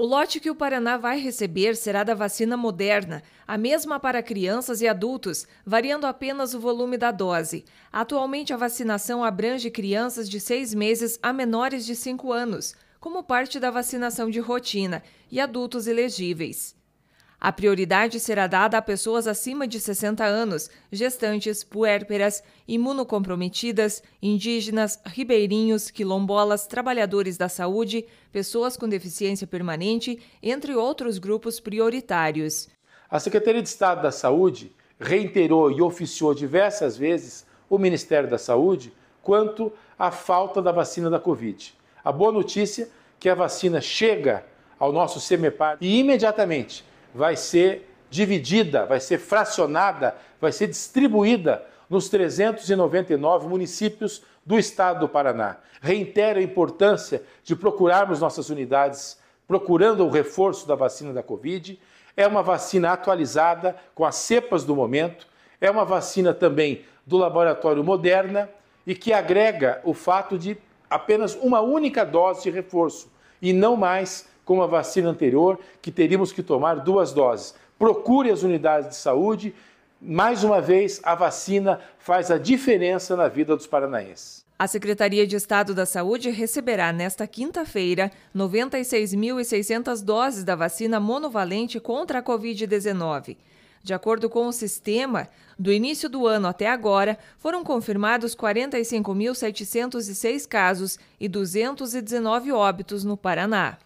O lote que o Paraná vai receber será da vacina moderna, a mesma para crianças e adultos, variando apenas o volume da dose. Atualmente, a vacinação abrange crianças de seis meses a menores de cinco anos, como parte da vacinação de rotina, e adultos elegíveis. A prioridade será dada a pessoas acima de 60 anos, gestantes, puérperas, imunocomprometidas, indígenas, ribeirinhos, quilombolas, trabalhadores da saúde, pessoas com deficiência permanente, entre outros grupos prioritários. A Secretaria de Estado da Saúde reiterou e oficiou diversas vezes o Ministério da Saúde quanto à falta da vacina da Covid. A boa notícia é que a vacina chega ao nosso Semepar e imediatamente vai ser dividida, vai ser fracionada, vai ser distribuída nos 399 municípios do estado do Paraná. Reitero a importância de procurarmos nossas unidades procurando o reforço da vacina da Covid. É uma vacina atualizada com as cepas do momento, é uma vacina também do laboratório Moderna e que agrega o fato de apenas uma única dose de reforço e não mais como a vacina anterior, que teríamos que tomar duas doses. Procure as unidades de saúde. Mais uma vez, a vacina faz a diferença na vida dos paranaenses. A Secretaria de Estado da Saúde receberá nesta quinta-feira 96.600 doses da vacina monovalente contra a Covid-19. De acordo com o sistema, do início do ano até agora, foram confirmados 45.706 casos e 219 óbitos no Paraná.